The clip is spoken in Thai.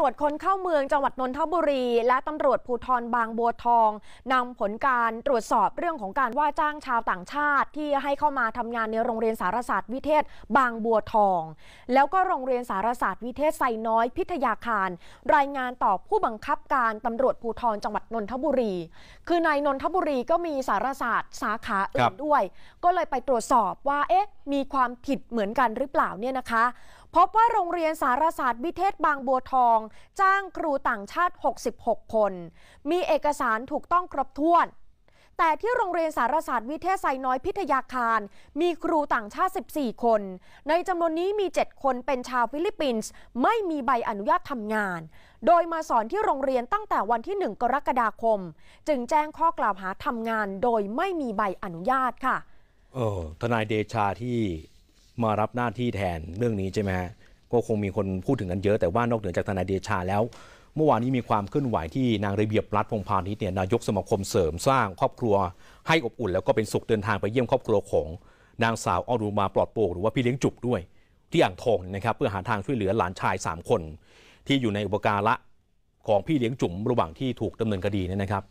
รวจคนเข้าเมืองจังหวัดนนทบุรี และตำรวจภูทรบางบัวทองนำผลการตรวจสอบเรื่องของการว่าจ้างชาวต่างชาติที่ให้เข้ามาทำงานในโรงเรียนสารศาสตร์วิเทศ บางบัวทอง แล้วก็โรงเรียนสารศาสตร์วิเทศไซน้อยพิทยาคารรายงานต่อผู้บังคับการตำรวจภูทรจังหวัดนนทบุรี คือในนนทบุรีก็มีสารศาสตร์สาขาอื่นด้วย ก็เลยไปตรวจสอบว่าเอ๊ะ มีความผิดเหมือนกันหรือเปล่าเนี่ยนะคะพบว่าโรงเรียนสารศาสตร์วิเทศบางบัวทอง จ้างครูต่างชาติ 66 คน มีเอกสารถูกต้องครบถ้วน แต่ที่โรงเรียนสารศาสตร์วิเทศไซน้อยพิทยาคาร มีครูต่างชาติ 14 คน ในจำนวนนี้มี7คนเป็นชาวฟิลิปปินส์ไม่มีใบอนุญาตทำงาน โดยมาสอนที่โรงเรียนตั้งแต่วันที่1กรกฎาคม จึงแจ้งข้อกล่าวหาทำงานโดยไม่มีใบอนุญาตค่ะ เออ ทนายเดชาที่มารับหน้าที่แทนเรื่องนี้ใช่ไหมฮะก็คงมีคนพูดถึงกันเยอะแต่ว่านอกเหนือจากทนายเดชาแล้ว เมื่อวานนี้มีความเคลื่อนไหวที่นางระเบียบรัฐพงพาณิชย์เนี่ยนายกสมาคมเสริมสร้างครอบครัว ให้อบอุ่นแล้วก็เป็นสุขเดินทางไปเยี่ยมครอบครัวของนางสาวอรุมาปลอดโปร่งหรือว่าพี่เลี้ยงจุกด้วย ที่อ่างทองนะครับ เพื่อหาทางช่วยเหลือหลานชาย3คนที่อยู่ในอุปการะของพี่เลี้ยงจุ๋มระหว่างที่ถูกดำเนินคดีนี่นะครับ